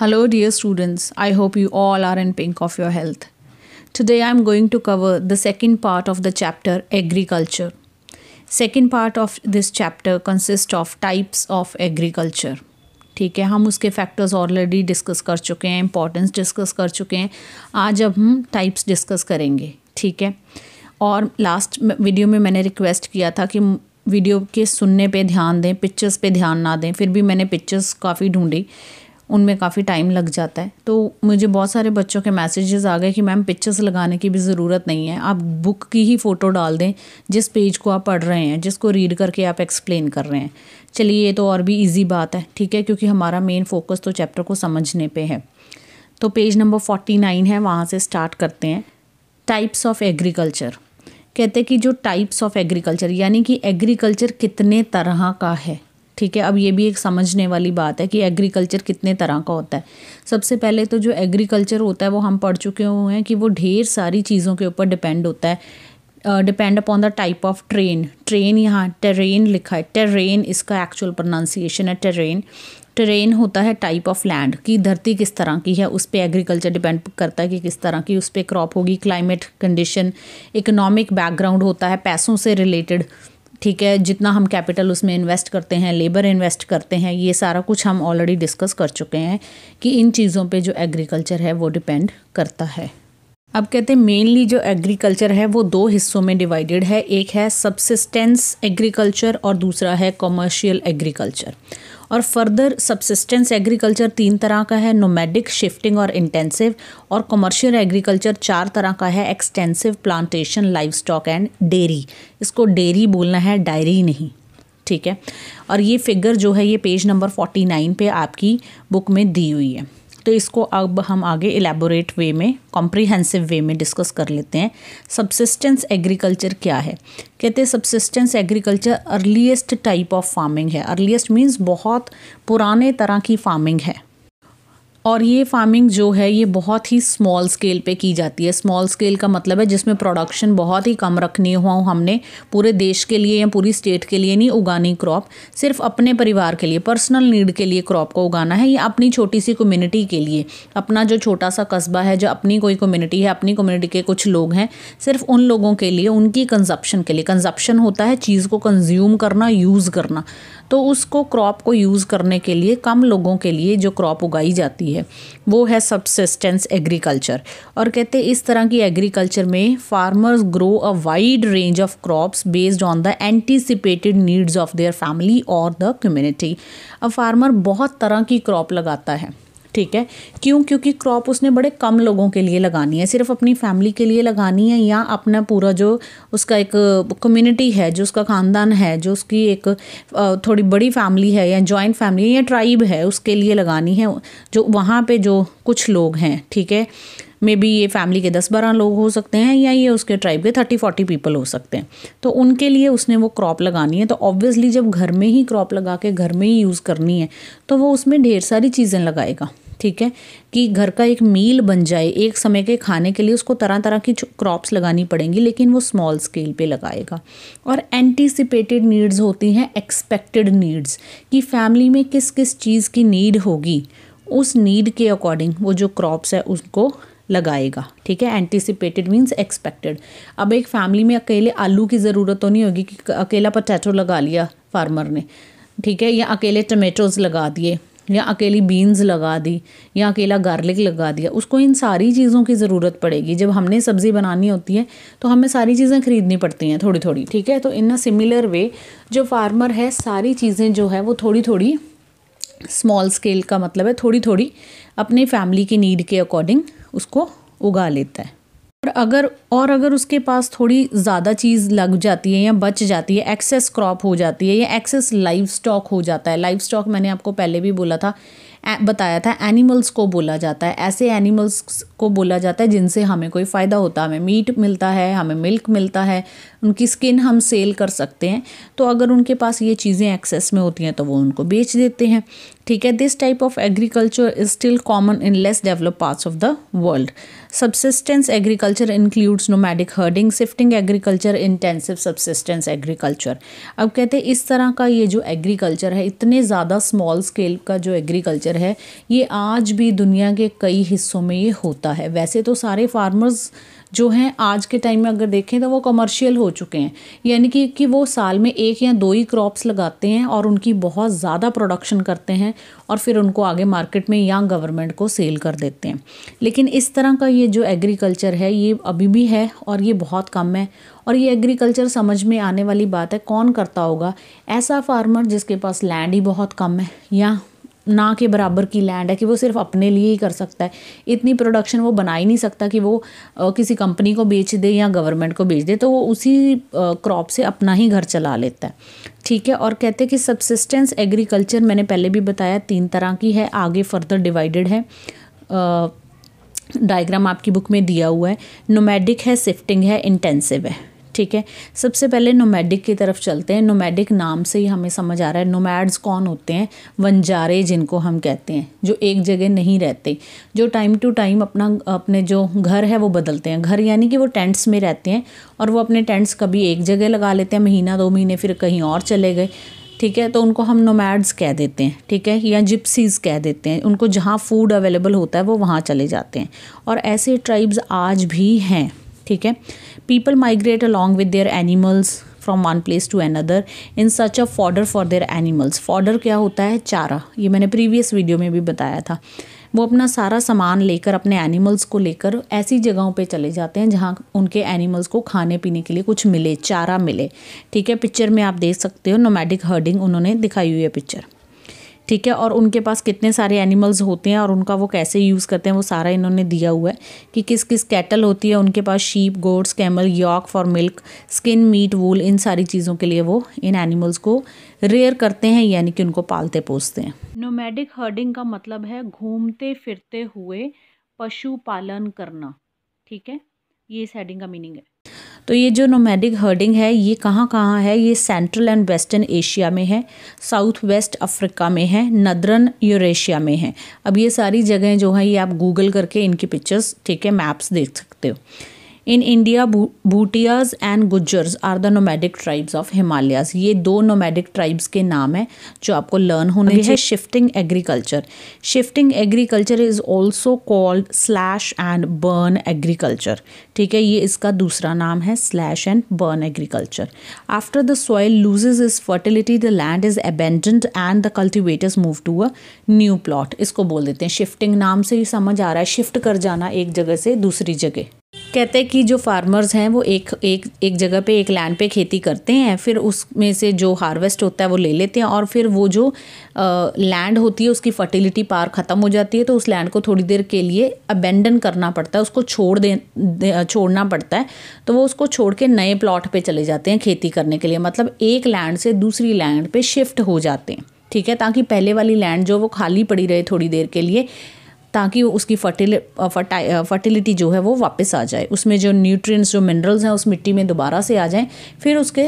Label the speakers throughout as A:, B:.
A: Hello, dear students. I hope you all are in pink of your health. Today I am going to cover the second part of the chapter Agriculture. Second part of this chapter consists of types of agriculture. ठीक है हम उसके factors already discuss कर चुके हैं importance discuss कर चुके हैं आज अब हम टाइप्स डिस्कस करेंगे ठीक है और लास्ट वीडियो में मैंने रिक्वेस्ट किया था कि वीडियो के सुनने पे ध्यान दें पिक्चर्स पे ध्यान ना दें फिर भी मैंने पिक्चर्स काफ़ी ढूंढी उनमें काफ़ी टाइम लग जाता है तो मुझे बहुत सारे बच्चों के मैसेजेस आ गए कि मैम पिक्चर्स लगाने की भी ज़रूरत नहीं है आप बुक की ही फ़ोटो डाल दें जिस पेज को आप पढ़ रहे हैं जिसको रीड करके आप एक्सप्लेन कर रहे हैं चलिए ये तो और भी ईजी बात है ठीक है क्योंकि हमारा मेन फोकस तो चैप्टर को समझने पर है तो पेज नंबर फोर्टी नाइन है वहाँ से स्टार्ट करते हैं टाइप्स ऑफ एग्रीकल्चर कहते हैं कि जो टाइप्स ऑफ एग्रीकल्चर यानी कि एग्रीकल्चर कितने तरह का है ठीक है अब ये भी एक समझने वाली बात है कि एग्रीकल्चर कितने तरह का होता है सबसे पहले तो जो एग्रीकल्चर होता है वो हम पढ़ चुके हुए हैं कि वो ढेर सारी चीज़ों के ऊपर डिपेंड होता है depend upon the type of terrain terrain यहाँ टेरेन लिखा है टेरेन इसका एक्चुअल प्रोनाउंसिएशन है टेरेन टेरेन होता है टाइप ऑफ लैंड कि धरती किस तरह की है उस पर एग्रीकल्चर डिपेंड करता है कि किस तरह की उस पर क्रॉप होगी क्लाइमेट कंडीशन इकोनॉमिक बैकग्राउंड होता है पैसों से रिलेटेड ठीक है जितना हम कैपिटल उसमें इन्वेस्ट करते हैं लेबर इन्वेस्ट करते हैं ये सारा कुछ हम ऑलरेडी डिस्कस कर चुके हैं कि इन चीज़ों पे जो एग्रीकल्चर है वो डिपेंड करता है अब कहते हैं मेनली जो एग्रीकल्चर है वो दो हिस्सों में डिवाइडेड है एक है सबसिस्टेंस एग्रीकल्चर और दूसरा है कॉमर्शियल एग्रीकल्चर और फर्दर सबसिस्टेंस एग्रीकल्चर तीन तरह का है नोमेडिक शिफ्टिंग और इंटेंसिव और कमर्शियल एग्रीकल्चर चार तरह का है extensive plantation life stock and dairy इसको डेयरी बोलना है डायरी नहीं ठीक है और ये फिगर जो है ये पेज नंबर फोर्टी नाइन पर आपकी बुक में दी हुई है तो इसको अब हम आगे इलेबोरेट वे में कॉम्प्रीहेंसिव वे में डिस्कस कर लेते हैं सब्सिस्टेंस एग्रीकल्चर क्या है कहते हैं subsistence agriculture earliest type of farming है अर्लीस्ट मीन्स बहुत पुराने तरह की फार्मिंग है और ये फार्मिंग जो है ये बहुत ही स्मॉल स्केल पे की जाती है स्मॉल स्केल का मतलब है जिसमें प्रोडक्शन बहुत ही कम रखनी हो हमने पूरे देश के लिए या पूरी स्टेट के लिए नहीं उगानी क्रॉप सिर्फ अपने परिवार के लिए पर्सनल नीड के लिए क्रॉप को उगाना है या अपनी छोटी सी कम्युनिटी के लिए अपना जो छोटा सा कस्बा है जो अपनी कोई कम्युनिटी है अपनी कम्युनिटी के कुछ लोग हैं सिर्फ उन लोगों के लिए उनकी कंजप्शन के लिए कंजप्शन होता है चीज़ को कंज्यूम करना यूज़ करना तो उसको क्रॉप को यूज़ करने के लिए कम लोगों के लिए जो क्रॉप उगाई जाती है वो है सबसिस्टेंस एग्रीकल्चर और कहते हैं इस तरह की एग्रीकल्चर में farmers grow a wide range of crops based on the anticipated needs of their family और द कम्युनिटी अब फार्मर बहुत तरह की क्रॉप लगाता है ठीक है क्यों क्योंकि क्रॉप उसने बड़े कम लोगों के लिए लगानी है सिर्फ अपनी फैमिली के लिए लगानी है या अपना पूरा जो उसका एक कम्युनिटी है जो उसका ख़ानदान है जो उसकी एक थोड़ी बड़ी फैमिली है या जॉइंट फैमिली या ट्राइब है उसके लिए लगानी है जो वहाँ पर जो कुछ लोग हैं ठीक है मे बी ये फैमिली के दस बारह लोग हो सकते हैं या ये उसके ट्राइब के थर्टी फोर्टी पीपल हो सकते हैं तो उनके लिए उसने वो क्रॉप लगानी है तो ऑब्वियसली जब घर में ही क्रॉप लगा के घर में ही यूज़ करनी है तो वो उसमें ढेर सारी चीज़ें लगाएगा ठीक है कि घर का एक मील बन जाए एक समय के खाने के लिए उसको तरह तरह की क्रॉप्स लगानी पड़ेंगी लेकिन वो स्मॉल स्केल पे लगाएगा और एंटीसिपेटेड नीड्स होती हैं एक्सपेक्टेड नीड्स कि फैमिली में किस किस चीज़ की नीड होगी उस नीड के अकॉर्डिंग वो जो क्रॉप्स है उसको लगाएगा ठीक है एंटिसिपेटेड मीन्स एक्सपेक्टेड अब एक फैमिली में अकेले आलू की ज़रूरत तो नहीं होगी कि अकेला पटैटो लगा लिया फार्मर ने ठीक है या अकेले टमेटोज़ लगा दिए या अकेली बीन्स लगा दी या अकेला गार्लिक लगा दिया उसको इन सारी चीज़ों की ज़रूरत पड़ेगी जब हमने सब्ज़ी बनानी होती है तो हमें सारी चीज़ें खरीदनी पड़ती हैं थोड़ी थोड़ी ठीक है तो इन अ सिमिलर वे जो फार्मर है सारी चीज़ें जो है वो थोड़ी थोड़ी स्मॉल स्केल का मतलब है थोड़ी थोड़ी अपनी फैमिली की नीड के अकॉर्डिंग उसको उगा लेता है अगर और अगर उसके पास थोड़ी ज़्यादा चीज़ लग जाती है या बच जाती है एक्सेस क्रॉप हो जाती है या एक्सेस लाइव स्टॉक हो जाता है लाइव स्टॉक मैंने आपको पहले भी बोला था बताया था एनिमल्स को बोला जाता है ऐसे एनिमल्स को बोला जाता है जिनसे हमें कोई फ़ायदा होता है हमें मीट मिलता है हमें मिल्क मिलता है उनकी स्किन हम सेल कर सकते हैं तो अगर उनके पास ये चीज़ें एक्सेस में होती हैं तो वो उनको बेच देते हैं ठीक है this type of agriculture is still common in less develop parts of the world subsistence agriculture includes nomadic herding shifting agriculture intensive subsistence agriculture अब कहते हैं इस तरह का ये जो एग्रीकल्चर है इतने ज़्यादा स्मॉल स्केल का जो एग्रीकल्चर है ये आज भी दुनिया के कई हिस्सों में ये होता है वैसे तो सारे फार्मर्स जो हैं आज के टाइम में अगर देखें तो वो कमर्शियल हो चुके हैं यानी कि कि वो साल में एक या दो ही क्रॉप्स लगाते हैं और उनकी बहुत ज़्यादा प्रोडक्शन करते हैं और फिर उनको आगे मार्केट में या गवर्नमेंट को सेल कर देते हैं लेकिन इस तरह का ये जो एग्रीकल्चर है ये अभी भी है और ये बहुत कम है और ये एग्रीकल्चर समझ में आने वाली बात है कौन करता होगा ऐसा फार्मर जिसके पास लैंड ही बहुत कम है या ना के बराबर की लैंड है कि वो सिर्फ अपने लिए ही कर सकता है इतनी प्रोडक्शन वो बना ही नहीं सकता कि वो किसी कंपनी को बेच दे या गवर्नमेंट को बेच दे तो वो उसी क्रॉप से अपना ही घर चला लेता है ठीक है और कहते हैं कि सबसिस्टेंस एग्रीकल्चर मैंने पहले भी बताया तीन तरह की है आगे फर्दर डिवाइडेड है डायग्राम आपकी बुक में दिया हुआ है नोमैडिक है शिफ्टिंग है इंटेंसिव है ठीक है सबसे पहले नोमैडिक की तरफ चलते हैं नोमैडिक नाम से ही हमें समझ आ रहा है नोमैड्स कौन होते हैं वनजारे जिनको हम कहते हैं जो एक जगह नहीं रहते जो टाइम टू टाइम अपना अपने जो घर है वो बदलते हैं घर यानी कि वो टेंट्स में रहते हैं और वो अपने टेंट्स कभी एक जगह लगा लेते हैं महीना दो महीने फिर कहीं और चले गए ठीक है तो उनको हम नोमैड्स कह देते हैं ठीक है या जिप्सीज कह देते हैं उनको जहाँ फूड अवेलेबल होता है वो वहाँ चले जाते हैं और ऐसे ट्राइब्स आज भी हैं ठीक है people migrate along with their animals from one place to another in such a fodder for their animals fodder क्या होता है चारा ये मैंने प्रीवियस वीडियो में भी बताया था वो अपना सारा सामान लेकर अपने एनिमल्स को लेकर ऐसी जगहों पे चले जाते हैं जहाँ उनके एनिमल्स को खाने पीने के लिए कुछ मिले चारा मिले ठीक है पिक्चर में आप देख सकते हो नोमैडिक हर्डिंग उन्होंने दिखाई हुई है पिक्चर ठीक है और उनके पास कितने सारे एनिमल्स होते हैं और उनका वो कैसे यूज़ करते हैं वो सारा इन्होंने दिया हुआ है कि किस किस कैटल होती है उनके पास sheep goats camel yak for milk skin meat wool इन सारी चीज़ों के लिए वो इन एनिमल्स को रेयर करते हैं यानी कि उनको पालते पोसते हैं नोमैडिक हर्डिंग का मतलब है घूमते फिरते हुए पशु पालन करना ठीक है ये इस हेडिंग का मीनिंग है तो ये जो नोमैडिक हर्डिंग है ये कहाँ कहाँ है ये सेंट्रल एंड वेस्टर्न एशिया में है साउथ वेस्ट अफ्रीका में है नदरन यूरेशिया में है अब ये सारी जगहें जो हैं ये आप गूगल करके इनकी पिक्चर्स ठीक है मैप्स देख सकते हो in India Bhutias and Gujjars are the nomadic tribes of Himalayas ये दो नोमैडिक ट्राइब्स के नाम है जो आपको लर्न होने हैं shifting agriculture shifting agriculture is also called slash and burn agriculture ठीक है ये इसका दूसरा नाम है slash and burn agriculture after the soil loses its fertility the land is abandoned and the cultivators move to a new plot इसको बोल देते हैं शिफ्टिंग नाम से ही समझ आ रहा है शिफ्ट कर जाना एक जगह से दूसरी जगह कहते हैं कि जो फार्मर्स हैं वो एक एक एक जगह पे एक लैंड पे खेती करते हैं फिर उसमें से जो हार्वेस्ट होता है वो ले लेते हैं और फिर वो जो लैंड होती है उसकी फर्टिलिटी पार ख़त्म हो जाती है तो उस लैंड को थोड़ी देर के लिए अबेंडन करना पड़ता है उसको छोड़ दे, दे छोड़ना पड़ता है तो वो उसको छोड़ के नए प्लॉट पर चले जाते हैं खेती करने के लिए मतलब एक लैंड से दूसरी लैंड पर शिफ्ट हो जाते हैं ठीक है ताकि पहले वाली लैंड जो वो खाली पड़ी रहे थोड़ी देर के लिए ताकि उसकी फर्टिल फर्टिलिटी जो है वो वापस आ जाए उसमें जो न्यूट्रिएंट्स जो मिनरल्स हैं उस मिट्टी में दोबारा से आ जाएं फिर उसके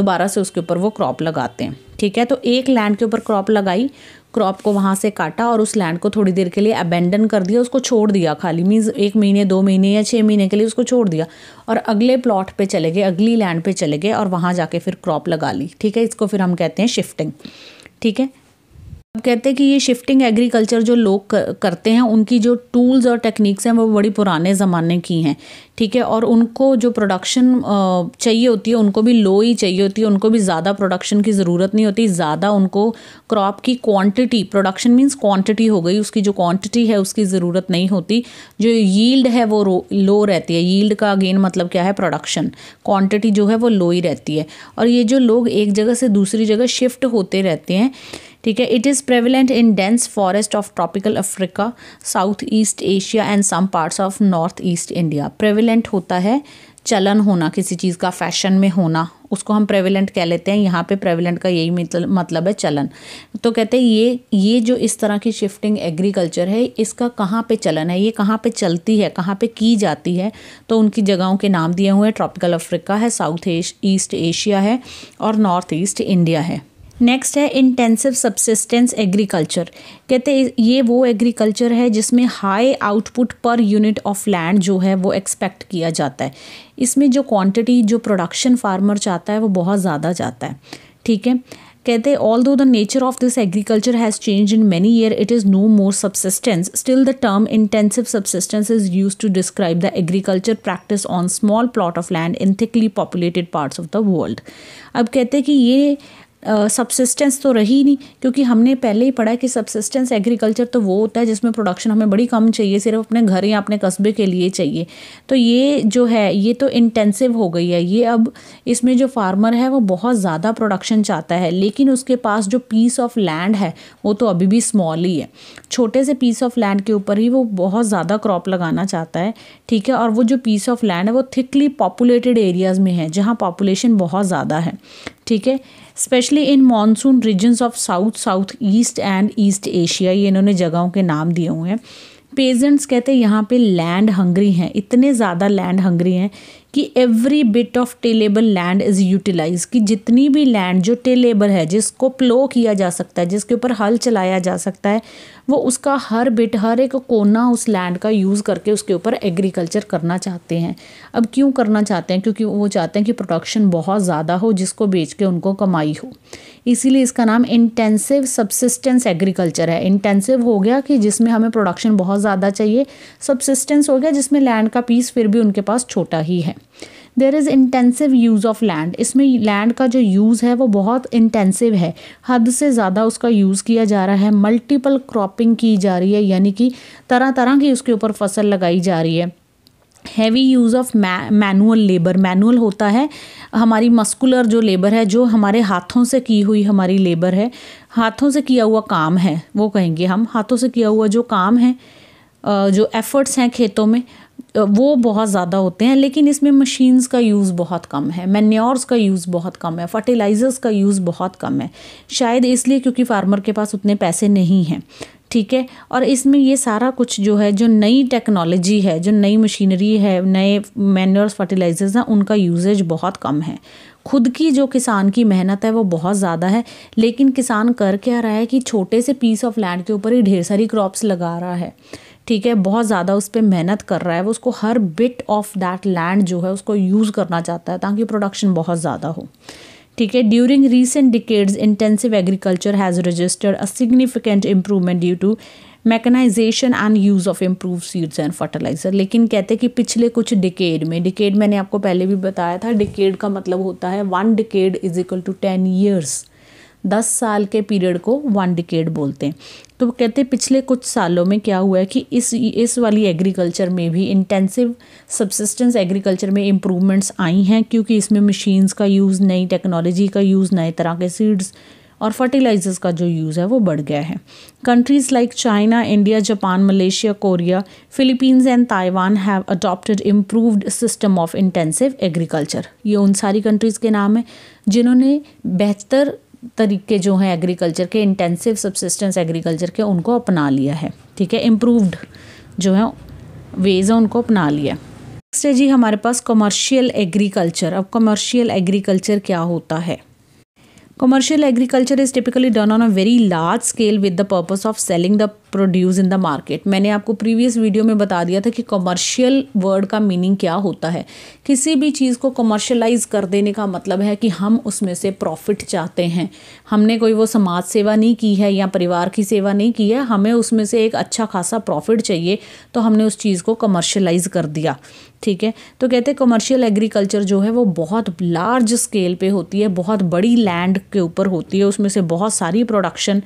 A: दोबारा से उसके ऊपर वो क्रॉप लगाते हैं ठीक है तो एक लैंड के ऊपर क्रॉप लगाई क्रॉप को वहाँ से काटा और उस लैंड को थोड़ी देर के लिए अबेंडन कर दिया उसको छोड़ दिया खाली मीन्स एक महीने दो महीने या छः महीने के लिए उसको छोड़ दिया और अगले प्लॉट पे चले गए अगली लैंड पे चले गए और वहाँ जाके फिर क्रॉप लगा ली ठीक है इसको फिर हम कहते हैं शिफ्टिंग ठीक है अब कहते हैं कि ये शिफ्टिंग एग्रीकल्चर जो लोग करते हैं उनकी जो टूल्स और टेक्निक्स हैं वो बड़ी पुराने ज़माने की हैं ठीक है और उनको जो प्रोडक्शन चाहिए होती है उनको भी लो ही चाहिए होती है उनको भी ज़्यादा प्रोडक्शन की ज़रूरत नहीं होती ज़्यादा उनको क्रॉप की क्वांटिटी प्रोडक्शन मीन्स क्वांटिटी हो गई उसकी जो क्वांटिटी है उसकी ज़रूरत नहीं होती जो यील्ड है वो लो रहती है यील्ड का अगेन मतलब क्या है प्रोडक्शन क्वान्टिटी जो है वो लो ही रहती है और ये जो लोग एक जगह से दूसरी जगह शिफ्ट होते रहते हैं ठीक है it is prevalent in dense forest of tropical Africa south east Asia and some parts of north east India prevalent होता है चलन होना किसी चीज़ का फैशन में होना उसको हम प्रेविलेंट कह लेते हैं यहाँ पे प्रेवलेंट का यही मतलब है चलन तो कहते हैं ये ये जो इस तरह की शिफ्टिंग एग्रीकल्चर है इसका कहाँ पे चलन है ये कहाँ पे चलती है कहाँ पे की जाती है तो उनकी जगहों के नाम दिए हुए हैं ट्रॉपिकल अफ्रीका है साउथ ईस्ट एशिया है और नॉर्थ ईस्ट इंडिया है नेक्स्ट है इंटेंसिव सब्सिस्टेंस एग्रीकल्चर कहते हैं ये वो एग्रीकल्चर है जिसमें high output per unit of land जो है वो एक्सपेक्ट किया जाता है इसमें जो क्वांटिटी जो प्रोडक्शन फार्मर चाहता है वो बहुत ज़्यादा जाता है ठीक है कहते although the nature of this agriculture has change in many year it is no more subsistence still the term intensive subsistence is use to describe the agriculture practice on small plot of land in thickly populated parts of the world अब कहते हैं कि ये subsistence तो रही नहीं क्योंकि हमने पहले ही पढ़ा है कि सबसिस्टेंस एग्रीकल्चर तो वो होता है जिसमें प्रोडक्शन हमें बड़ी कम चाहिए सिर्फ अपने घर या अपने कस्बे के लिए चाहिए तो ये जो है ये तो इंटेंसिव हो गई है ये अब इसमें जो फार्मर है वो बहुत ज़्यादा प्रोडक्शन चाहता है लेकिन उसके पास जो पीस ऑफ लैंड है वो तो अभी भी स्मॉल ही है छोटे से पीस ऑफ लैंड के ऊपर ही वो बहुत ज़्यादा क्रॉप लगाना चाहता है ठीक है और वो जो पीस ऑफ लैंड है वो थिकली पॉपुलेटेड एरियाज़ में है जहाँ पॉपुलेशन बहुत ज़्यादा है ठीक है especially in monsoon regions of south south east and east Asia ये इन्होंने जगहों के नाम दिए हुए हैं पेजेंट्स कहते हैं यहाँ पे लैंड हंग्री हैं इतने ज़्यादा लैंड हंग्री हैं कि every bit of tillable land is utilise कि जितनी भी लैंड जो टेलेबल है जिसको प्लो किया जा सकता है जिसके ऊपर हल चलाया जा सकता है वो उसका हर बिट हर एक कोना उस लैंड का यूज़ करके उसके ऊपर एग्रीकल्चर करना चाहते हैं अब क्यों करना चाहते हैं क्योंकि वो चाहते हैं कि प्रोडक्शन बहुत ज़्यादा हो जिसको बेच के उनको कमाई हो इसीलिए इसका नाम इंटेंसिव सबसिस्टेंस एग्रीकल्चर है इंटेंसिव हो गया कि जिसमें हमें प्रोडक्शन बहुत ज़्यादा चाहिए सबसिस्टेंस हो गया जिसमें लैंड का पीस फिर भी उनके पास छोटा ही है there is intensive use of land इसमें लैंड का जो यूज़ है वो बहुत इंटेंसिव है हद से ज़्यादा उसका यूज़ किया जा रहा है मल्टीपल क्रॉपिंग की जा रही है यानी कि तरह तरह की उसके ऊपर फसल लगाई जा रही है heavy use of manual labour manual होता है हमारी मस्कुलर जो लेबर है जो हमारे हाथों से की हुई हमारी लेबर है हाथों से किया हुआ काम है वो कहेंगे हम हाथों से किया हुआ जो काम है जो एफ़र्ट्स हैं खेतों में वो बहुत ज़्यादा होते हैं लेकिन इसमें मशीन्स का यूज़ बहुत कम है मैन्योर्स का यूज़ बहुत कम है फर्टिलाइज़र्स का यूज़ बहुत कम है शायद इसलिए क्योंकि फार्मर के पास उतने पैसे नहीं हैं ठीक है और इसमें ये सारा कुछ जो है जो नई टेक्नोलॉजी है जो नई मशीनरी है नए मैन्योर्स फर्टिलाइज़र्स हैं उनका यूजेज बहुत कम है खुद की जो किसान की मेहनत है वो बहुत ज़्यादा है लेकिन किसान कर क्या रहा है कि छोटे से पीस ऑफ लैंड के ऊपर ही ढेर सारी क्रॉप्स लगा रहा है ठीक है बहुत ज़्यादा उस पर मेहनत कर रहा है वो उसको हर बिट ऑफ दैट लैंड जो है उसको यूज़ करना चाहता है ताकि प्रोडक्शन बहुत ज़्यादा हो ठीक है during recent decades intensive agriculture has registered a significant improvement due to mechanisation and use of improve seeds and fertiliser लेकिन कहते हैं कि पिछले कुछ डिकेड में डिकेड मैंने आपको पहले भी बताया था डिकेड का मतलब होता है one decade is equal to ten years दस साल के पीरियड को वन डिकेड बोलते हैं तो वो कहते पिछले कुछ सालों में क्या हुआ है कि इस इस वाली एग्रीकल्चर में भी इंटेंसिव सब्सिस्टेंस एग्रीकल्चर में इम्प्रूवमेंट्स आई हैं क्योंकि इसमें मशीन्स का यूज़ नई टेक्नोलॉजी का यूज़ नए तरह के सीड्स और फर्टिलाइजर्स का जो यूज़ है वो बढ़ गया है countries like China India Japan Malaysia Korea Philippines and Taiwan have adopted improved system of intensive agriculture ये उन सारी कंट्रीज़ के नाम हैं जिन्होंने बेहतर तरीके जो हैं एग्रीकल्चर के इंटेंसिव सब्सिस्टेंस एग्रीकल्चर के उनको अपना लिया है ठीक है इम्प्रूवड जो है वेज है उनको अपना लिया नेक्स्ट है जी हमारे पास कमर्शियल एग्रीकल्चर अब कमर्शियल एग्रीकल्चर क्या होता है commercial agriculture is typically done on a very large scale with the purpose of selling the produce in the market मैंने आपको प्रीवियस वीडियो में बता दिया था कि कमर्शियल वर्ड का मीनिंग क्या होता है किसी भी चीज़ को कमर्शलाइज कर देने का मतलब है कि हम उसमें से प्रॉफिट चाहते हैं हमने कोई वो समाज सेवा नहीं की है या परिवार की सेवा नहीं की है हमें उसमें से एक अच्छा खासा प्रॉफिट चाहिए तो हमने उस चीज़ को कमर्शलाइज कर दिया ठीक है तो कहते हैं कमर्शियल एग्रीकल्चर जो है वो बहुत लार्ज स्केल पे होती है बहुत बड़ी लैंड के ऊपर होती है उसमें से बहुत सारी प्रोडक्शन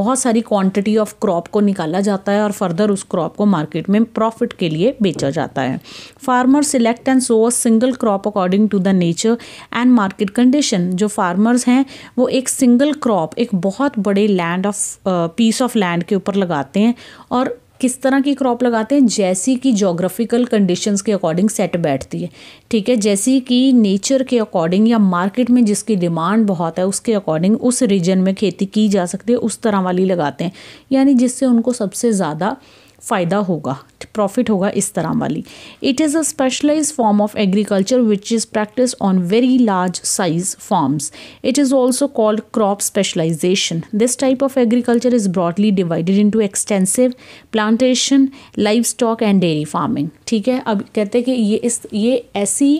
A: बहुत सारी क्वांटिटी ऑफ क्रॉप को निकाला जाता है और फर्दर उस क्रॉप को मार्केट में प्रॉफिट के लिए बेचा जाता है farmer select and sow a single crop according to the nature and market condition जो फार्मर्स हैं वो एक सिंगल क्रॉप एक बहुत बड़े land of piece of land के ऊपर लगाते हैं और किस तरह की क्रॉप लगाते हैं जैसी कि जोग्राफिकल कंडीशंस के अकॉर्डिंग सेट बैठती है ठीक है जैसी कि नेचर के अकॉर्डिंग या मार्केट में जिसकी डिमांड बहुत है उसके अकॉर्डिंग उस रीजन में खेती की जा सकती है उस तरह वाली लगाते हैं यानी जिससे उनको सबसे ज़्यादा फ़ायदा होगा प्रॉफिट होगा इस तरह वाली it is a specialise form of agriculture which is practice on very large size farms it is also called crop specialisation this type of agriculture is broadly divided into extensive plantation live stock and dairy farming ठीक है अब कहते हैं कि ये इस ये ऐसी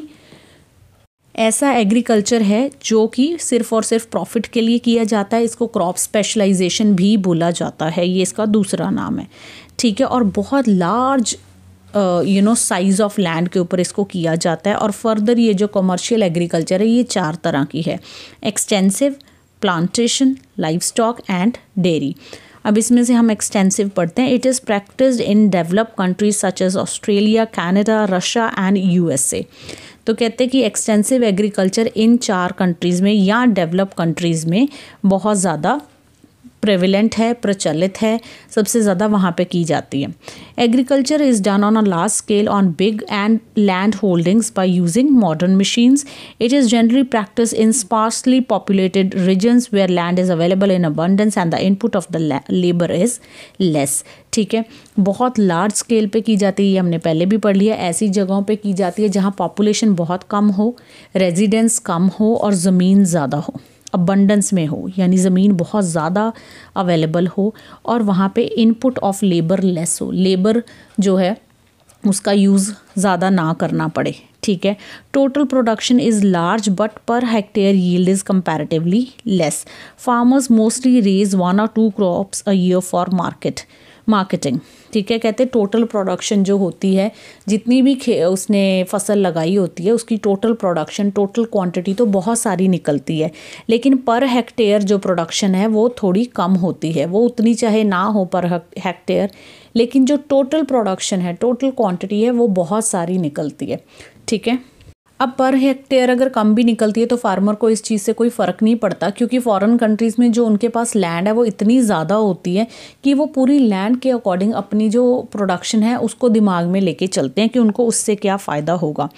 A: ऐसा एग्रीकल्चर है जो कि सिर्फ और सिर्फ प्रॉफिट के लिए किया जाता है इसको क्रॉप स्पेशलाइजेशन भी बोला जाता है ये इसका दूसरा नाम है ठीक है और बहुत large you know size of land के ऊपर इसको किया जाता है और फर्दर ये जो कमर्शियल एग्रीकल्चर है ये चार तरह की है extensive plantation life stock and dairy अब इसमें से हम एक्सटेंसिव पढ़ते हैं it is practice in develop countries such as Australia Canada Russia and a तो कहते हैं कि एक्सटेंसिव एग्रीकल्चर इन चार कंट्रीज़ में या डेवलप कंट्रीज़ में बहुत ज़्यादा प्रेविलेंट है प्रचलित है सबसे ज़्यादा वहाँ पे की जाती है agriculture is done on a large scale on big and land holdings by using modern machines it is generally practice in sparsely populated regions where land is available in abundance and the input of the labour is less ठीक है बहुत large scale पे की जाती है ये हमने पहले भी पढ़ लिया ऐसी जगहों पे की जाती है जहाँ पॉपुलेशन बहुत कम हो रेजिडेंस कम हो और ज़मीन ज़्यादा हो अबंडेंस में हो यानी ज़मीन बहुत ज़्यादा अवेलेबल हो और वहाँ पे इनपुट ऑफ लेबर लेस हो लेबर जो है उसका यूज़ ज़्यादा ना करना पड़े ठीक है total production is large but per hectare yield is comparatively less farmers mostly raise one or two crops a year for market marketing ठीक है कहते टोटल प्रोडक्शन जो होती है जितनी भी उसने फसल लगाई होती है उसकी टोटल प्रोडक्शन टोटल क्वांटिटी तो बहुत सारी निकलती है लेकिन पर हेक्टेयर जो प्रोडक्शन है वो थोड़ी कम होती है वो उतनी चाहे ना हो पर हेक्टेयर लेकिन जो टोटल प्रोडक्शन है टोटल क्वांटिटी है वो बहुत सारी निकलती है ठीक है अब पर हेक्टेयर अगर कम भी निकलती है तो फार्मर को इस चीज़ से कोई फ़र्क नहीं पड़ता क्योंकि फॉरेन कंट्रीज़ में जो उनके पास लैंड है वो इतनी ज़्यादा होती है कि वो पूरी लैंड के अकॉर्डिंग अपनी जो प्रोडक्शन है उसको दिमाग में लेके चलते हैं कि उनको उससे क्या फ़ायदा होगा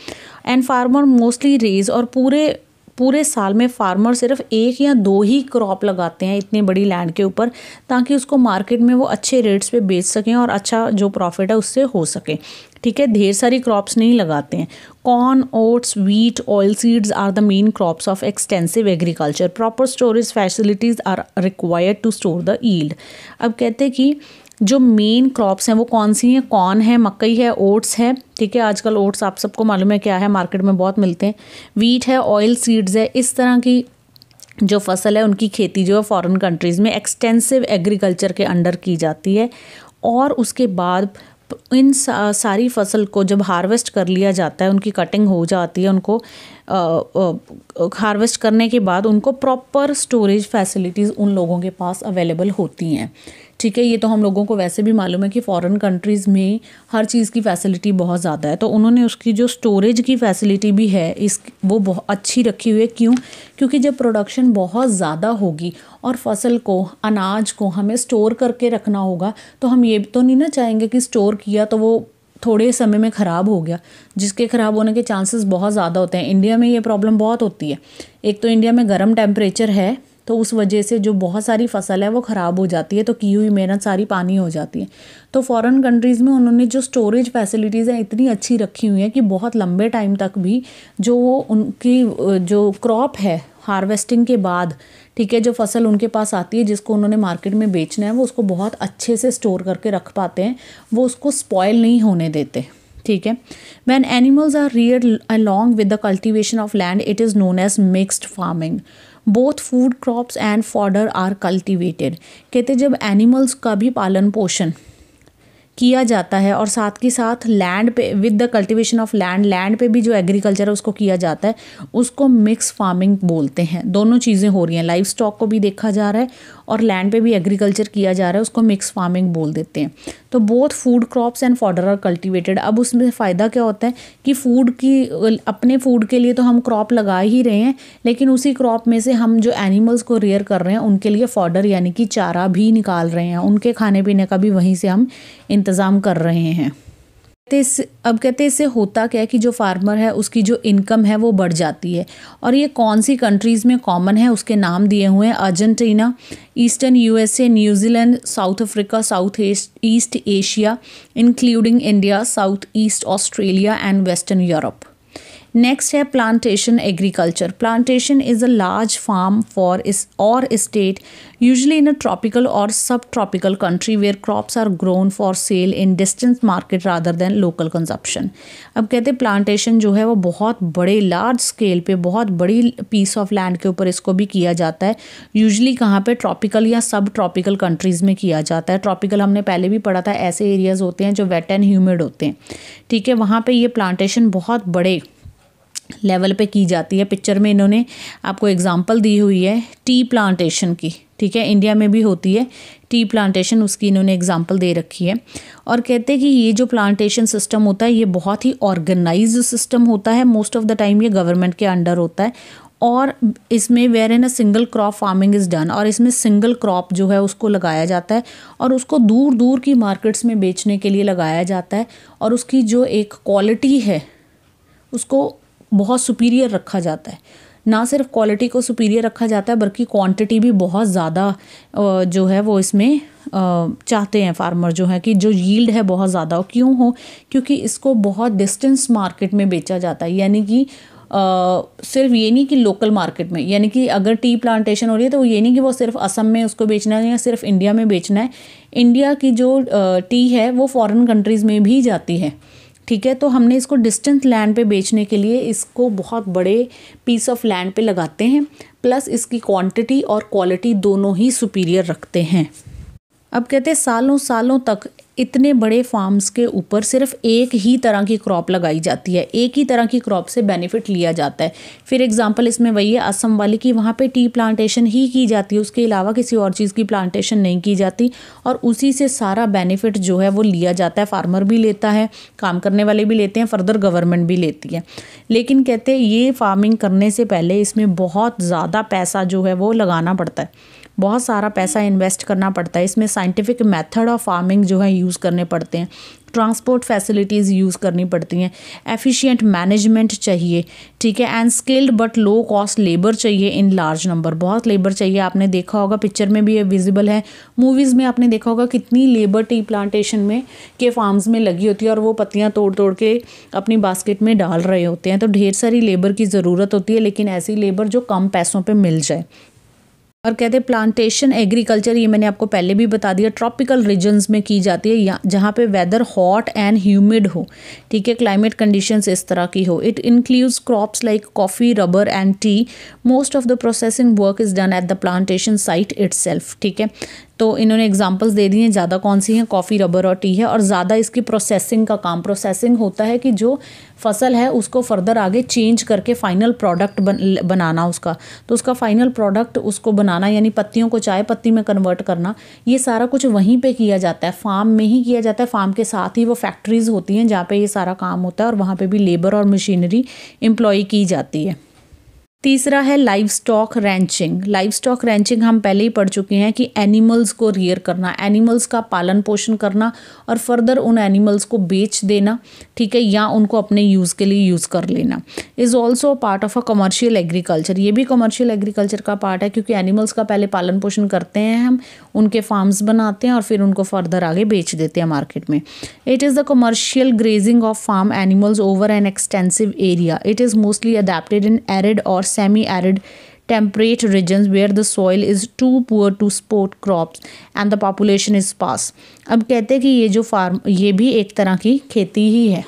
A: एंड फार्मर मोस्टली रेज और पूरे पूरे साल में फार्मर सिर्फ एक या दो ही क्रॉप लगाते हैं इतनी बड़ी लैंड के ऊपर ताकि उसको मार्केट में वो अच्छे रेट्स पे बेच सकें और अच्छा जो प्रॉफिट है उससे हो सके ठीक है ढेर सारी क्रॉप्स नहीं लगाते हैं corn oats wheat oil seeds are the main crops of extensive agriculture proper storage facilities are required to store the yield अब कहते हैं कि जो मेन क्रॉप्स हैं वो कौन सी हैं कॉर्न है मकई है ओट्स है ठीक है आजकल ओट्स आप सबको मालूम है क्या है मार्केट में बहुत मिलते हैं वीट है ऑयल सीड्स है इस तरह की जो फसल है उनकी खेती जो है फॉरेन कंट्रीज़ में एक्सटेंसिव एग्रीकल्चर के अंडर की जाती है और उसके बाद तो इन सारी फसल को जब हार्वेस्ट कर लिया जाता है उनकी कटिंग हो जाती है उनको हार्वेस्ट करने के बाद उनको प्रॉपर स्टोरेज फैसिलिटीज़ उन लोगों के पास अवेलेबल होती हैं ठीक है ये तो हम लोगों को वैसे भी मालूम है कि फ़ॉरेन कंट्रीज़ में हर चीज़ की फ़ैसिलिटी बहुत ज़्यादा है तो उन्होंने उसकी जो स्टोरेज की फ़ैसिलिटी भी है इस वो बहुत अच्छी रखी हुई है क्यों क्योंकि जब प्रोडक्शन बहुत ज़्यादा होगी और फसल को अनाज को हमें स्टोर करके रखना होगा तो हम ये तो नहीं ना चाहेंगे कि स्टोर किया तो वो थोड़े समय में ख़राब हो गया जिसके ख़राब होने के चांसेस बहुत ज़्यादा होते हैं इंडिया में ये प्रॉब्लम बहुत होती है एक तो इंडिया में गर्म टेम्परेचर है तो उस वजह से जो बहुत सारी फसल है वो ख़राब हो जाती है तो की हुई मेहनत सारी पानी हो जाती है तो फ़ॉरन कंट्रीज़ में उन्होंने जो स्टोरेज फैसिलिटीज़ हैं इतनी अच्छी रखी हुई हैं कि बहुत लंबे टाइम तक भी जो उनकी जो क्रॉप है हार्वेस्टिंग के बाद ठीक है जो फसल उनके पास आती है जिसको उन्होंने मार्केट में बेचना है वो उसको बहुत अच्छे से स्टोर करके रख पाते हैं वो उसको स्पॉयल नहीं होने देते ठीक है when animals are rear along with the cultivation of land it is known as mixed farming both food crops and fodder are cultivated कहते जब एनिमल्स का भी पालन पोषण किया जाता है और साथ के साथ लैंड पे with the cultivation of land land पे भी जो एग्रीकल्चर है उसको किया जाता है उसको मिक्स फार्मिंग बोलते हैं दोनों चीज़ें हो रही हैं लाइफ स्टॉक को भी देखा जा रहा है और लैंड पे भी एग्रीकल्चर किया जा रहा है उसको मिक्स फार्मिंग बोल देते हैं तो both food crops and fodder are cultivated अब उसमें फ़ायदा क्या होता है कि फूड की अपने फूड के लिए तो हम क्रॉप लगा ही रहे हैं लेकिन उसी क्रॉप में से हम जो एनिमल्स को रेयर कर रहे हैं उनके लिए फॉर्डर यानी कि चारा भी निकाल रहे हैं उनके खाने पीने का भी वहीं से हम इंतज़ाम कर रहे हैं इस अब कहते इससे होता क्या है कि जो फार्मर है उसकी जो इनकम है वो बढ़ जाती है और ये कौन सी कंट्रीज़ में कॉमन है उसके नाम दिए हुए हैं Argentina eastern USA New Zealand South Africa south east Asia including India south east Australia and western Europe next है plantation agriculture plantation is a large farm for is or state usually in a tropical or sub tropical country where crops are grown for sale in distance market rather than local consumption अब कहते हैं plantation जो है वो बहुत बड़े large scale पे बहुत बड़ी पीस ऑफ लैंड के ऊपर इसको भी किया जाता है यूजली कहाँ पर ट्रॉपिकल या सब ट्रॉपिकल कंट्रीज़ में किया जाता है ट्रॉपिकल हमने पहले भी पढ़ा था ऐसे एरियाज़ होते हैं जो वेट एंड ह्यूमिड होते हैं ठीक है वहाँ पर ये प्लांटेशन बहुत बड़े लेवल पे की जाती है पिक्चर में इन्होंने आपको एग्जांपल दी हुई है टी प्लांटेशन की ठीक है इंडिया में भी होती है टी प्लांटेशन उसकी इन्होंने एग्जांपल दे रखी है और कहते हैं कि ये जो प्लांटेशन सिस्टम होता है ये बहुत ही ऑर्गेनाइज सिस्टम होता है मोस्ट ऑफ द टाइम ये गवर्नमेंट के अंडर होता है और इसमें where in a single crop farming is done और इसमें सिंगल क्रॉप जो है उसको लगाया जाता है और उसको दूर दूर की मार्केट्स में बेचने के लिए लगाया जाता है और उसकी जो एक क्वालिटी है उसको बहुत सुपीरियर रखा जाता है ना सिर्फ क्वालिटी को सुपीरियर रखा जाता है बल्कि क्वांटिटी भी बहुत ज़्यादा जो है वो इसमें चाहते हैं फार्मर जो है कि जो यील्ड है बहुत ज़्यादा हो क्यों हो क्योंकि इसको बहुत डिस्टेंस मार्केट में बेचा जाता है यानी कि आ, सिर्फ ये नहीं कि लोकल मार्केट में यानी कि अगर टी प्लांटेशन हो रही है तो वो ये नहीं कि वो सिर्फ असम में उसको बेचना है या सिर्फ इंडिया में बेचना है इंडिया की जो टी है वो फॉरेन कंट्रीज़ में भी जाती है ठीक है तो हमने इसको डिस्टेंस लैंड पे बेचने के लिए इसको बहुत बड़े पीस ऑफ लैंड पे लगाते हैं प्लस इसकी क्वांटिटी और क्वालिटी दोनों ही सुपीरियर रखते हैं अब कहते हैं सालों सालों तक इतने बड़े फार्म्स के ऊपर सिर्फ एक ही तरह की क्रॉप लगाई जाती है एक ही तरह की क्रॉप से बेनिफिट लिया जाता है फिर एग्जांपल इसमें वही है असम वाली की वहाँ पे टी प्लांटेशन ही की जाती है उसके अलावा किसी और चीज़ की प्लांटेशन नहीं की जाती और उसी से सारा बेनिफिट जो है वो लिया जाता है फार्मर भी लेता है काम करने वाले भी लेते हैं फर्दर गवर्नमेंट भी लेती है लेकिन कहते हैं ये फार्मिंग करने से पहले इसमें बहुत ज़्यादा पैसा जो है वो लगाना पड़ता है बहुत सारा पैसा इन्वेस्ट करना पड़ता है इसमें साइंटिफिक मेथड ऑफ फार्मिंग जो है यूज़ करने पड़ते हैं ट्रांसपोर्ट फैसिलिटीज़ यूज़ करनी पड़ती हैं एफिशिएंट मैनेजमेंट चाहिए ठीक है and skilled but low cost labour चाहिए इन लार्ज नंबर बहुत लेबर चाहिए आपने देखा होगा पिक्चर में भी ये विजिबल है मूवीज़ में आपने देखा होगा कितनी लेबर टी प्लांटेशन में के फार्म्स में लगी होती है और वो पत्तियाँ तोड़ तोड़ के अपनी बास्केट में डाल रहे होते हैं तो ढेर सारी लेबर की ज़रूरत होती है लेकिन ऐसी लेबर जो कम पैसों पर मिल जाए और कहते हैं प्लांटेशन एग्रीकल्चर ये मैंने आपको पहले भी बता दिया ट्रॉपिकल रीजन्स में की जाती है यहाँ जहाँ पे वेदर हॉट एंड ह्यूमिड हो ठीक है क्लाइमेट कंडीशंस इस तरह की हो it includes crops like coffee rubber and tea most of the processing work is done at the plantation site it's ठीक है तो इन्होंने एग्जाम्पल्स दे दी हैं ज़्यादा कौन सी हैं कॉफ़ी रबर और टी है और ज़्यादा इसकी प्रोसेसिंग का काम प्रोसेसिंग होता है कि जो फसल है उसको फर्दर आगे चेंज करके फाइनल प्रोडक्ट बन, बनाना उसका तो उसका फाइनल प्रोडक्ट उसको बनाना यानी पत्तियों को चाय पत्ती में कन्वर्ट करना ये सारा कुछ वहीं पे किया जाता है फार्म में ही किया जाता है फार्म के साथ ही वो फैक्ट्रीज़ होती हैं जहाँ पे ये सारा काम होता है और वहाँ पे भी लेबर और मशीनरी एम्प्लॉय की जाती है तीसरा है live stock ranching live stock ranching हम पहले ही पढ़ चुके हैं कि एनिमल्स को रियर करना एनिमल्स का पालन पोषण करना और फर्दर उन एनिमल्स को बेच देना ठीक है या उनको अपने यूज़ के लिए यूज़ कर लेना is also part of a commercial agriculture ये भी कमर्शियल एग्रीकल्चर का पार्ट है क्योंकि एनिमल्स का पहले पालन पोषण करते हैं हम उनके फार्म्स बनाते हैं और फिर उनको फर्दर आगे बेच देते हैं मार्केट में it is the commercial grazing of farm animals over an extensive area it is mostly adapted in arid or semi arid temperate regions where the soil is too poor to sport crops and the population is sparse अब कहते हैं कि ये जो farm ये भी एक तरह की खेती ही है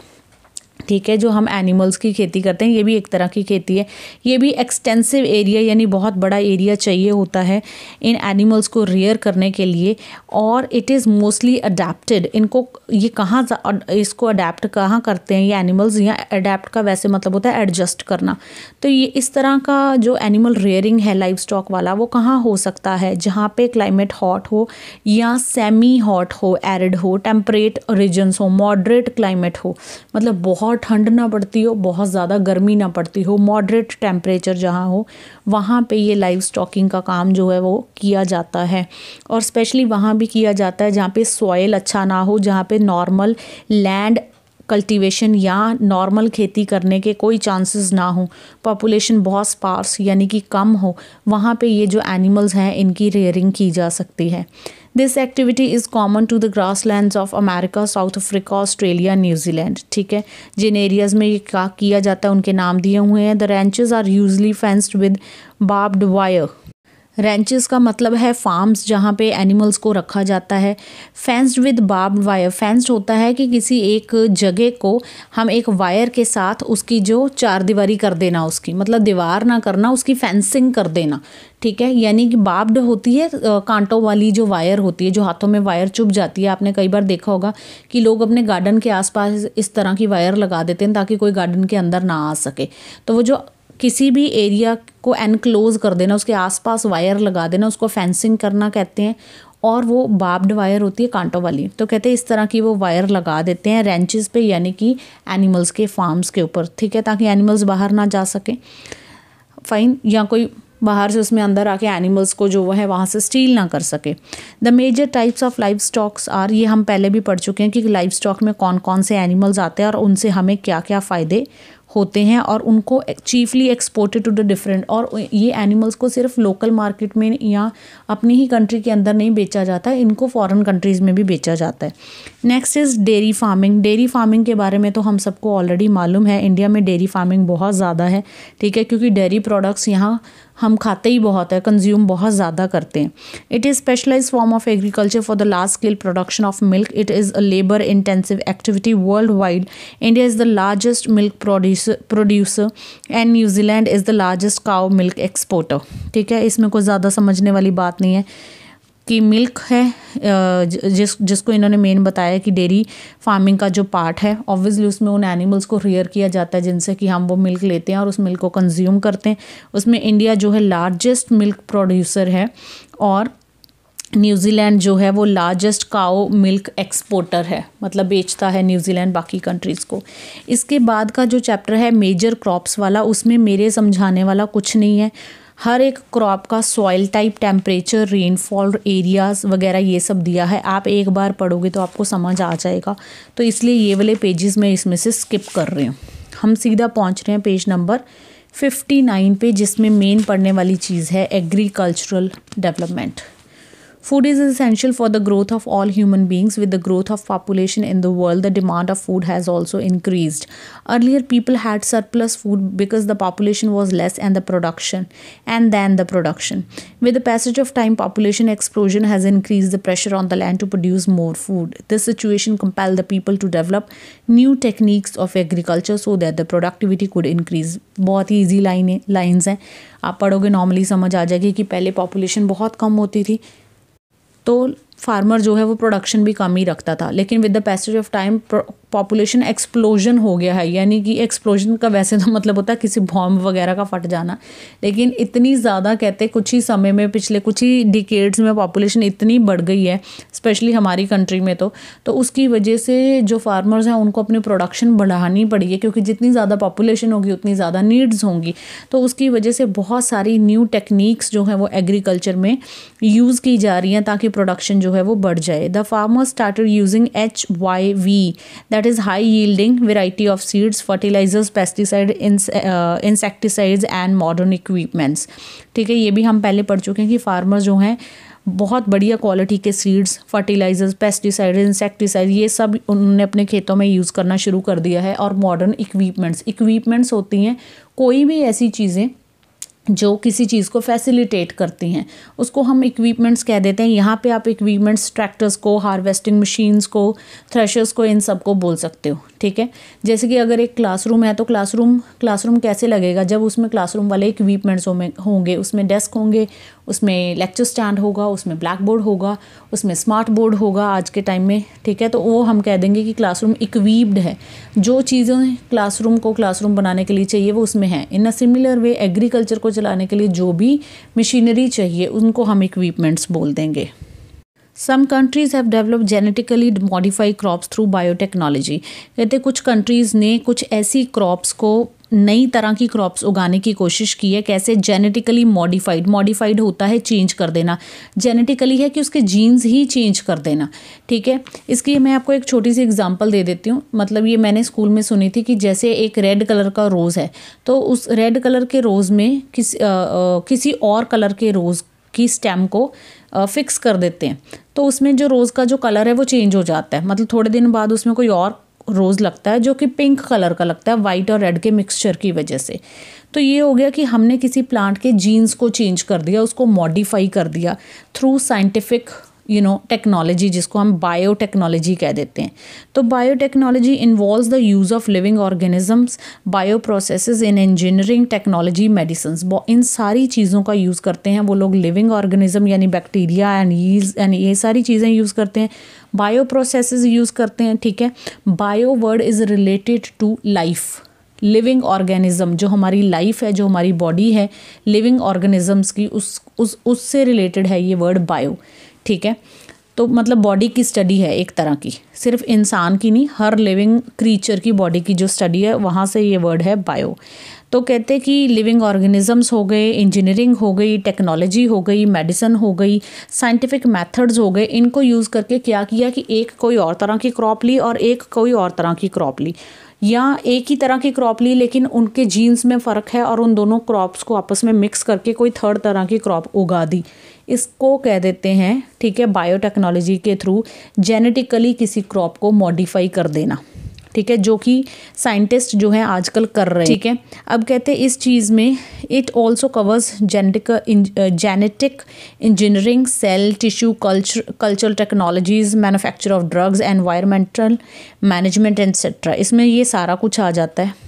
A: ठीक है जो हम एनिमल्स की खेती करते हैं ये भी एक तरह की खेती है ये भी एक्सटेंसिव एरिया यानी बहुत बड़ा एरिया चाहिए होता है इन एनिमल्स को रेयर करने के लिए और इट इज़ मोस्टली अडेप्टेड इनको ये कहाँ इसको अडेप्ट कहाँ करते हैं ये एनिमल्स या अडेप्ट का वैसे मतलब होता है एडजस्ट करना तो ये इस तरह का जो एनिमल रेयरिंग है लाइफ स्टॉक वाला वो कहाँ हो सकता है जहाँ पे क्लाइमेट हॉट हो या सेमी हॉट हो एरिड हो टेम्परेट रीजन्स हो मॉडरेट क्लाइमेट हो मतलब बहुत बहुत ठंड ना पड़ती हो बहुत ज़्यादा गर्मी ना पड़ती हो मॉडरेट टेम्परेचर जहाँ हो वहाँ पे ये लाइव स्टॉकिंग का काम जो है वो किया जाता है और स्पेशली वहाँ भी किया जाता है जहाँ पे सॉयल अच्छा ना हो जहाँ पे नॉर्मल लैंड कल्टीवेशन या नॉर्मल खेती करने के कोई चांसेस ना हो पॉपुलेशन बहुत स्पार्स यानी कि कम हो वहाँ पे ये जो एनिमल्स हैं इनकी रेयरिंग की जा सकती है this activity is common to the grass land of America South Africa Australia New Zealand ठीक है जिन एरियाज़ में ये क्या किया जाता है उनके नाम दिए हुए हैं the ranches are usually fenced with barbed wire ranches का मतलब है फार्म्स जहाँ पे एनिमल्स को रखा जाता है fenced with barb wire fenced होता है कि किसी एक जगह को हम एक वायर के साथ उसकी जो चार दीवारी कर देना उसकी मतलब दीवार ना करना उसकी फेंसिंग कर देना ठीक है यानी कि बाब्ड होती है कांटों वाली जो वायर होती है जो हाथों में वायर चुभ जाती है आपने कई बार देखा होगा कि लोग अपने गार्डन के आसपास इस तरह की वायर लगा देते हैं ताकि कोई गार्डन के अंदर ना आ सके तो वो जो किसी भी एरिया को एनक्लोज कर देना उसके आसपास वायर लगा देना उसको फेंसिंग करना कहते हैं और वो बाब्ड वायर होती है कांटों वाली तो कहते हैं इस तरह की वो वायर लगा देते हैं रेंचेस पे यानी कि एनिमल्स के फार्म्स के ऊपर ठीक है ताकि एनिमल्स बाहर ना जा सकें फाइन या कोई बाहर से उसमें अंदर आके एनिमल्स को जो है वहाँ से स्टील ना कर सके the major types of life stocks are ये हम पहले भी पढ़ चुके हैं कि लाइफ स्टॉक में कौन कौन से एनिमल्स आते हैं और उनसे हमें क्या क्या फ़ायदे होते हैं और उनको chiefly exported to the different और ये एनिमल्स को सिर्फ लोकल मार्केट में या अपनी ही कंट्री के अंदर नहीं बेचा जाता इनको फॉरेन कंट्रीज़ में भी बेचा जाता है next is dairy farming dairy farming के बारे में तो हम सबको ऑलरेडी मालूम है इंडिया में डेयरी फार्मिंग बहुत ज़्यादा है ठीक है क्योंकि डेयरी प्रोडक्ट्स यहाँ हम खाते ही बहुत है कंज्यूम बहुत ज़्यादा करते हैं it is specialise form of agriculture for the large scale production of milk it is a labour intensive activity worldwide India is the largest milk producer producer and New Zealand is the largest cow milk exporter ठीक है इसमें कोई ज़्यादा समझने वाली बात नहीं है की मिल्क है जिस जिसको इन्होंने मेन बताया कि डेयरी फार्मिंग का जो पार्ट है ऑब्वियसली उसमें उन एनिमल्स को रियर किया जाता है जिनसे कि हम वो मिल्क लेते हैं और उस मिल्क को कंज्यूम करते हैं उसमें इंडिया जो है लार्जेस्ट मिल्क प्रोड्यूसर है और न्यूजीलैंड जो है वो लार्जेस्ट काओ मिल्क एक्सपोर्टर है मतलब बेचता है न्यूजीलैंड बाकी कंट्रीज़ को इसके बाद का जो चैप्टर है मेजर क्रॉप्स वाला उसमें मेरे समझाने वाला कुछ नहीं है हर एक क्रॉप का soil type temperature rainfall areas वगैरह ये सब दिया है आप एक बार पढ़ोगे तो आपको समझ आ जाएगा तो इसलिए ये वाले पेजेस मैं इसमें से स्किप कर रही हूँ हम सीधा पहुँच रहे हैं पेज नंबर फिफ्टी नाइन पे जिसमें मेन पढ़ने वाली चीज़ है agricultural development Food is essential for the growth of all human beings. With the growth of population in the world, the demand of food has also increased. Earlier, people had surplus food because the population was less and the production and then the production. With the passage of time, population explosion has increased the pressure on the land to produce more food. This situation compelled the people to develop new techniques of agriculture so that the productivity could increase. बहुत ही easy line lines हैं आप पढ़ोगे normally समझ आ जाएगी कि पहले population बहुत कम होती थी तो फार्मर जो है वो प्रोडक्शन भी कम ही रखता था लेकिन with the passage of time population explosion हो गया है यानी कि एक्सप्लोजन का वैसे तो मतलब होता है किसी बॉम्ब वगैरह का फट जाना लेकिन इतनी ज़्यादा कहते कुछ ही समय में पिछले कुछ ही डिकेड्स में पॉपुलेशन इतनी बढ़ गई है स्पेशली हमारी कंट्री में तो तो उसकी वजह से जो फार्मर्स हैं उनको अपनी प्रोडक्शन बढ़ानी पड़ी है क्योंकि जितनी ज़्यादा पॉपुलेशन होगी उतनी ज़्यादा नीड्स होंगी तो उसकी वजह से बहुत सारी न्यू टेक्निक्स जो हैं वो एग्रीकल्चर में यूज़ की जा रही हैं ताकि प्रोडक्शन जो है वो बढ़ जाए the farmer starter using H Y V that is high yielding variety of seeds fertilisers pesticide insecticides and modern equipments ठीक है ये भी हम पहले पढ़ चुके हैं कि फार्मर जो हैं बहुत बढ़िया क्वालिटी के सीड्स फर्टिलाइजर्स पेस्टिसाइड इंसेक्टिसाइड ये सब उन्होंने अपने खेतों में यूज़ करना शुरू कर दिया है और मॉडर्न इक्विपमेंट्स इक्विपमेंट्स होती हैं कोई भी ऐसी चीज़ें जो किसी चीज़ को फैसिलिटेट करती हैं उसको हम इक्विपमेंट्स कह देते हैं यहाँ पे आप इक्विपमेंट्स ट्रैक्टर्स को हार्वेस्टिंग मशीन्स को थ्रेशर्स को इन सब को बोल सकते हो ठीक है जैसे कि अगर एक क्लासरूम है तो क्लासरूम क्लासरूम कैसे लगेगा जब उसमें क्लासरूम वाले इक्विपमेंट्स होंगे उसमें डेस्क होंगे उसमें लेक्चर स्टैंड होगा उसमें ब्लैक बोर्ड होगा उसमें स्मार्ट बोर्ड होगा आज के टाइम में ठीक है तो वो हम कह देंगे कि क्लासरूम इक्वीप्ड है जो चीज़ें क्लासरूम को क्लासरूम बनाने के लिए चाहिए वो उसमें है इन अ सिमिलर वे एग्रीकल्चर को चलाने के लिए जो भी मशीनरी चाहिए उनको हम इक्विपमेंट्स बोल देंगे some countries have develop genetically modify crops through biotechnology कहते कुछ कंट्रीज़ ने कुछ ऐसी क्रॉप्स को नई तरह की क्रॉप्स उगाने की कोशिश की है कैसे जेनेटिकली मॉडिफाइड मॉडिफाइड होता है चेंज कर देना जेनेटिकली है कि उसके जीन्स ही चेंज कर देना ठीक है इसकी मैं आपको एक छोटी सी एग्जांपल दे देती हूँ मतलब ये मैंने स्कूल में सुनी थी कि जैसे एक रेड कलर का रोज़ है तो उस रेड कलर के रोज़ में किस आ, आ, किसी और कलर के रोज़ की स्टेम को फिक्स कर देते हैं तो उसमें जो रोज़ का जो कलर है वो चेंज हो जाता है मतलब थोड़े दिन बाद उसमें कोई और रोज़ लगता है जो कि पिंक कलर का लगता है वाइट और रेड के मिक्सचर की वजह से तो ये हो गया कि हमने किसी प्लांट के जीन्स को चेंज कर दिया उसको मॉडिफाई कर दिया through scientific you know technology जिसको हम बायो टेक्नोलॉजी कह देते हैं तो bio technology involve the use of living organisms bio process in engineering technology medicine इन सारी चीज़ों का यूज़ करते हैं वो लोग लिविंग ऑर्गेनिज्म यानी बैक्टीरिया एंड यीज एंड ये सारी चीज़ें यूज़ करते हैं बायो प्रोसेस यूज़ करते हैं ठीक है bio word is related to life living organism जो हमारी लाइफ है जो हमारी बॉडी है लिविंग ऑर्गेनिज़म्स की उस उस उससे रिलेटेड है ये वर्ड बायो ठीक है तो मतलब बॉडी की स्टडी है एक तरह की सिर्फ इंसान की नहीं हर लिविंग क्रीचर की बॉडी की जो स्टडी है वहाँ से ये वर्ड है बायो तो कहते कि लिविंग ऑर्गेनिजम्स हो गए इंजीनियरिंग हो गई टेक्नोलॉजी हो गई मेडिसिन हो गई साइंटिफिक मेथड्स हो गए इनको यूज़ करके क्या किया कि एक कोई और तरह की क्रॉप ली और एक कोई और तरह की क्रॉप ली या एक ही तरह की क्रॉप ली लेकिन उनके जीन्स में फ़र्क है और उन दोनों क्रॉप्स को आपस में मिक्स करके कोई थर्ड तरह की क्रॉप उगा दी इसको कह देते हैं ठीक है बायोटेक्नोलॉजी के थ्रू जेनेटिकली किसी क्रॉप को मॉडिफाई कर देना ठीक है जो कि साइंटिस्ट जो है आजकल कर रहे हैं ठीक है अब कहते हैं इस चीज़ में it also covers genetic genetic engineering cell tissue culture cultural technologies manufacture of drugs environmental management etcetera इसमें ये सारा कुछ आ जाता है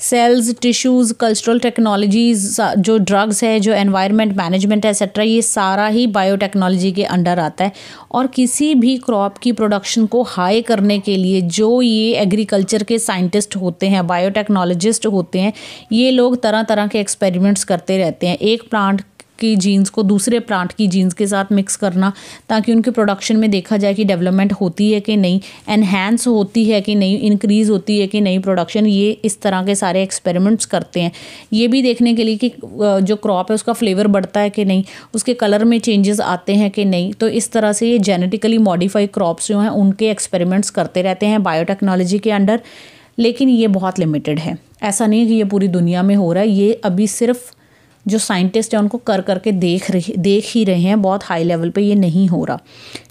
A: सेल्स टिश्यूज़ कल्चरल टेक्नोलॉजीज़ जो ड्रग्स है जो एनवायरनमेंट मैनेजमेंट है एक्सेट्रा ये सारा ही बायोटेक्नोलॉजी के अंडर आता है और किसी भी क्रॉप की प्रोडक्शन को हाई करने के लिए जो ये एग्रीकल्चर के साइंटिस्ट होते हैं बायोटेक्नोलॉजिस्ट होते हैं ये लोग तरह तरह के एक्सपेरिमेंट्स करते रहते हैं एक प्लांट की जीन्स को दूसरे प्लांट की जीन्स के साथ मिक्स करना ताकि उनके प्रोडक्शन में देखा जाए कि डेवलपमेंट होती है कि नहीं एनहेंस होती है कि नहीं इंक्रीज़ होती है कि नहीं प्रोडक्शन ये इस तरह के सारे एक्सपेरिमेंट्स करते हैं ये भी देखने के लिए कि जो क्रॉप है उसका फ्लेवर बढ़ता है कि नहीं उसके कलर में चेंजेस आते हैं कि नहीं तो इस तरह से ये जेनेटिकली मॉडिफाइड क्रॉप्स जो हैं उनके एक्सपेरिमेंट्स करते रहते हैं बायोटेक्नोलॉजी के अंडर लेकिन ये बहुत लिमिटेड है ऐसा नहीं कि ये पूरी दुनिया में हो रहा है ये अभी सिर्फ जो साइंटिस्ट हैं उनको कर करके देख रहे देख ही रहे हैं बहुत हाई लेवल पे ये नहीं हो रहा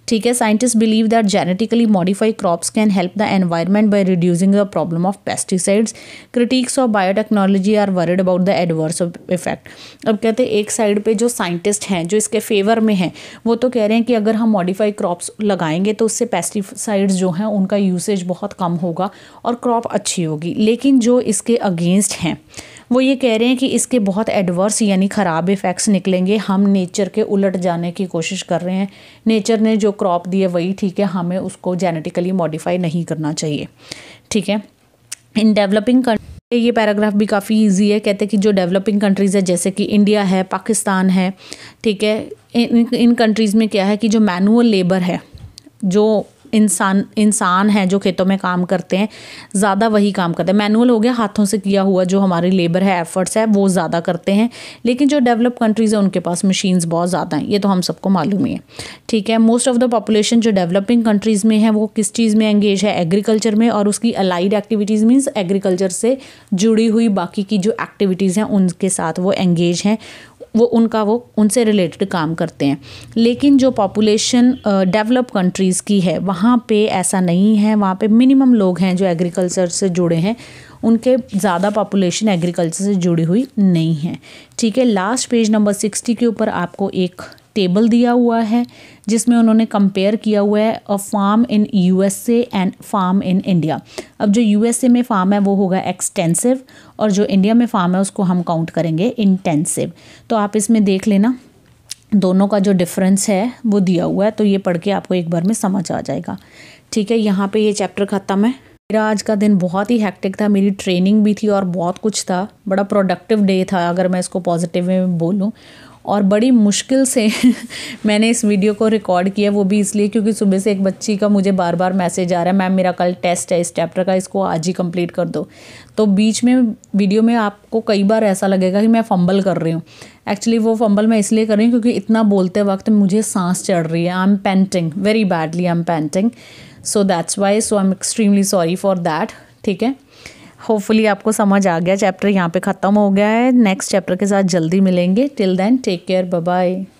A: ठीक है scientist believe that genetically modified crops can help the environment by reducing the problem of pesticides critics of biotechnology are worried about the adverse effect अब कहते हैं एक साइड पे जो साइंटिस्ट हैं जो इसके फेवर में हैं वो तो कह रहे हैं कि अगर हम मॉडिफाइड क्रॉप्स लगाएंगे तो उससे पेस्टिसाइड्स जो हैं उनका यूसेज बहुत कम होगा और क्रॉप अच्छी होगी लेकिन जो इसके अगेंस्ट हैं वो ये कह रहे हैं कि इसके बहुत एडवर्स यानी ख़राब इफ़ेक्ट्स निकलेंगे हम नेचर के उलट जाने की कोशिश कर रहे हैं नेचर ने जो क्रॉप दिए वही ठीक है हमें उसको जेनेटिकली मॉडिफाई नहीं करना चाहिए ठीक है इन डेवलपिंग कंट्री ये पैराग्राफ भी काफ़ी इजी है कहते हैं कि जो डेवलपिंग कंट्रीज़ है जैसे कि इंडिया है पाकिस्तान है ठीक है इन इन कंट्रीज़ में क्या है कि जो मैनुअल लेबर है जो इंसान इंसान हैं जो खेतों में काम करते हैं ज़्यादा वही काम करते हैं मैनुअल हो गया हाथों से किया हुआ जो हमारी लेबर है एफर्ट्स है वो ज़्यादा करते हैं लेकिन जो डेवलप कंट्रीज़ हैं उनके पास मशीन्स बहुत ज़्यादा हैं ये तो हम सबको मालूम ही है ठीक है मोस्ट ऑफ़ द पॉपुलेशन जो डेवलपिंग कंट्रीज़ में है वो किस चीज़ में एंगेज है एग्रीकल्चर में और उसकी अलाइड एक्टिविटीज़ मीन्स एग्रीकल्चर से जुड़ी हुई बाकी की जो एक्टिविटीज़ हैं उनके साथ वो एंगेज हैं वो उनका वो उनसे रिलेटेड काम करते हैं लेकिन जो पॉपुलेशन डेवलप कंट्रीज़ की है वहाँ पे ऐसा नहीं है वहाँ पे मिनिमम लोग हैं जो एग्रीकल्चर से जुड़े हैं उनके ज़्यादा पॉपुलेशन एग्रीकल्चर से जुड़ी हुई नहीं है ठीक है लास्ट पेज नंबर सिक्सटी के ऊपर आपको एक टेबल दिया हुआ है जिसमें उन्होंने कंपेयर किया हुआ है a farm in USA and farm in India अब जो यूएसए में फार्म है वो होगा एक्सटेंसिव और जो इंडिया में फार्म है उसको हम काउंट करेंगे इंटेंसिव तो आप इसमें देख लेना दोनों का जो डिफरेंस है वो दिया हुआ है तो ये पढ़ के आपको एक बार में समझ आ जाएगा ठीक है यहाँ पे ये चैप्टर ख़त्म है मेरा आज का दिन बहुत ही हैक्टिक था मेरी ट्रेनिंग भी थी और बहुत कुछ था बड़ा प्रोडक्टिव डे था अगर मैं इसको पॉजिटिव में बोलूँ और बड़ी मुश्किल से मैंने इस वीडियो को रिकॉर्ड किया वो भी इसलिए क्योंकि सुबह से एक बच्ची का मुझे बार बार मैसेज आ रहा है मैम मेरा कल टेस्ट है इस चैप्टर का इसको आज ही कंप्लीट कर दो तो बीच में वीडियो में आपको कई बार ऐसा लगेगा कि मैं फंबल कर रही हूँ एक्चुअली वो फंबल मैं इसलिए कर रही हूँ क्योंकि इतना बोलते वक्त मुझे सांस चढ़ रही है I am panting very badly I am panting so that's why so I am extremely sorry for that ठीक है होपफुली आपको समझ आ गया चैप्टर यहाँ पे ख़त्म हो गया है नेक्स्ट चैप्टर के साथ जल्दी मिलेंगे till then take care bye